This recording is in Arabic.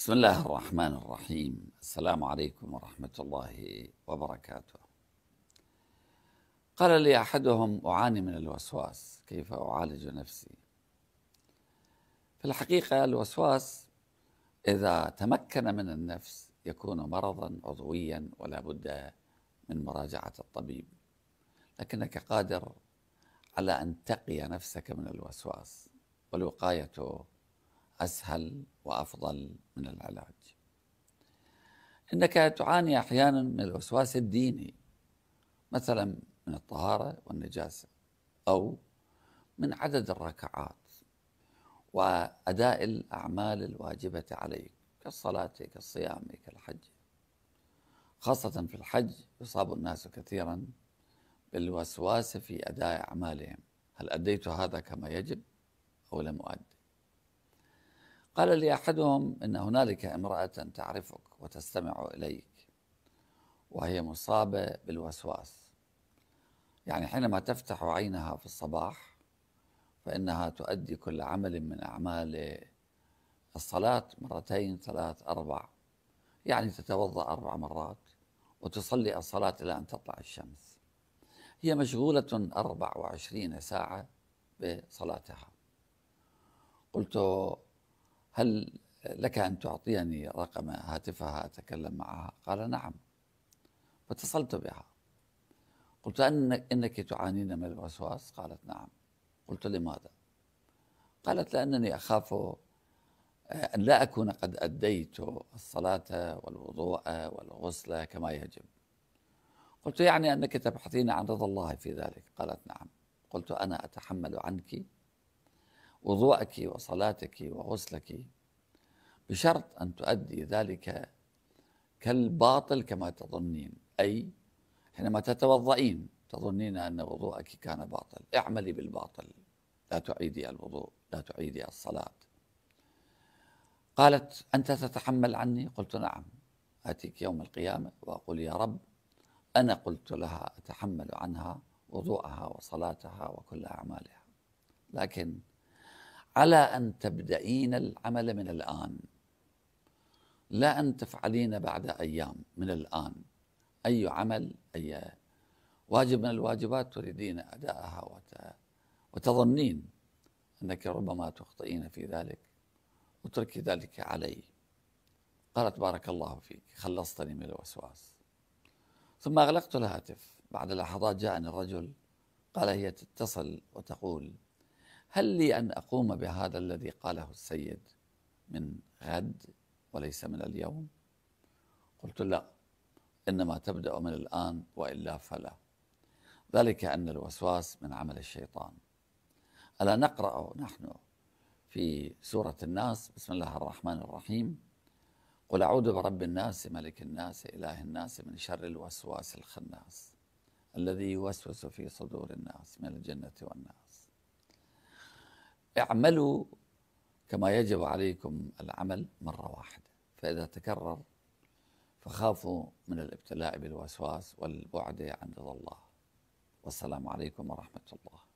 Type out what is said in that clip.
بسم الله الرحمن الرحيم السلام عليكم ورحمة الله وبركاته قال لي أحدهم أعاني من الوسواس كيف أعالج نفسي في الحقيقة الوسواس إذا تمكن من النفس يكون مرضا عضويا ولا بد من مراجعة الطبيب لكنك قادر على أن تقي نفسك من الوسواس والوقاية أسهل وأفضل من العلاج إنك تعاني أحيانا من الوسواس الديني مثلا من الطهارة والنجاسة أو من عدد الركعات وأداء الأعمال الواجبة عليك كالصلاة كالصيام كالحج خاصة في الحج يصاب الناس كثيرا بالوسواس في أداء أعمالهم هل أديت هذا كما يجب أو لم أؤدي قال لي احدهم ان هنالك امراه تعرفك وتستمع اليك وهي مصابه بالوسواس يعني حينما تفتح عينها في الصباح فانها تؤدي كل عمل من اعمال الصلاه مرتين ثلاث اربع يعني تتوضا اربع مرات وتصلي الصلاه الى ان تطلع الشمس هي مشغوله 24 ساعه بصلاتها قلت هل لك أن تعطيني رقم هاتفها أتكلم معها قال نعم فاتصلت بها قلت أنك, إنك تعانين من الوسواس قالت نعم قلت لماذا قالت لأنني أخاف آه، أن لا أكون قد أديت الصلاة والوضوء والغسل كما يجب قلت يعني أنك تبحثين عن رضا الله في ذلك قالت نعم قلت أنا أتحمل عنك وضوءك وصلاتك وغسلك بشرط أن تؤدي ذلك كالباطل كما تظنين أي حينما تتوضئين تظنين أن وضوءك كان باطل اعملي بالباطل لا تعيدي الوضوء لا تعيدي الصلاة قالت أنت تتحمل عني قلت نعم آتيك يوم القيامة وأقول يا رب أنا قلت لها أتحمل عنها وضوءها وصلاتها وكل أعمالها لكن على أن تبدأين العمل من الآن لا أن تفعلين بعد أيام من الآن أي عمل أي واجب من الواجبات تريدين أداءها وتظنين أنك ربما تخطئين في ذلك اتركي ذلك علي قالت بارك الله فيك خلصتني من الوسواس ثم أغلقت الهاتف بعد لحظات جاءني الرجل قال هي تتصل وتقول هل لي أن أقوم بهذا الذي قاله السيد من غد وليس من اليوم قلت لا إنما تبدأ من الآن وإلا فلا ذلك أن الوسواس من عمل الشيطان ألا نقرأ نحن في سورة الناس بسم الله الرحمن الرحيم قل أعوذ برب الناس ملك الناس إله الناس من شر الوسواس الخناس الذي يوسوس في صدور الناس من الجنة والناس اعملوا كما يجب عليكم العمل مرة واحدة فإذا تكرر فخافوا من الابتلاء بالوسواس والبعد عن رضا الله والسلام عليكم ورحمة الله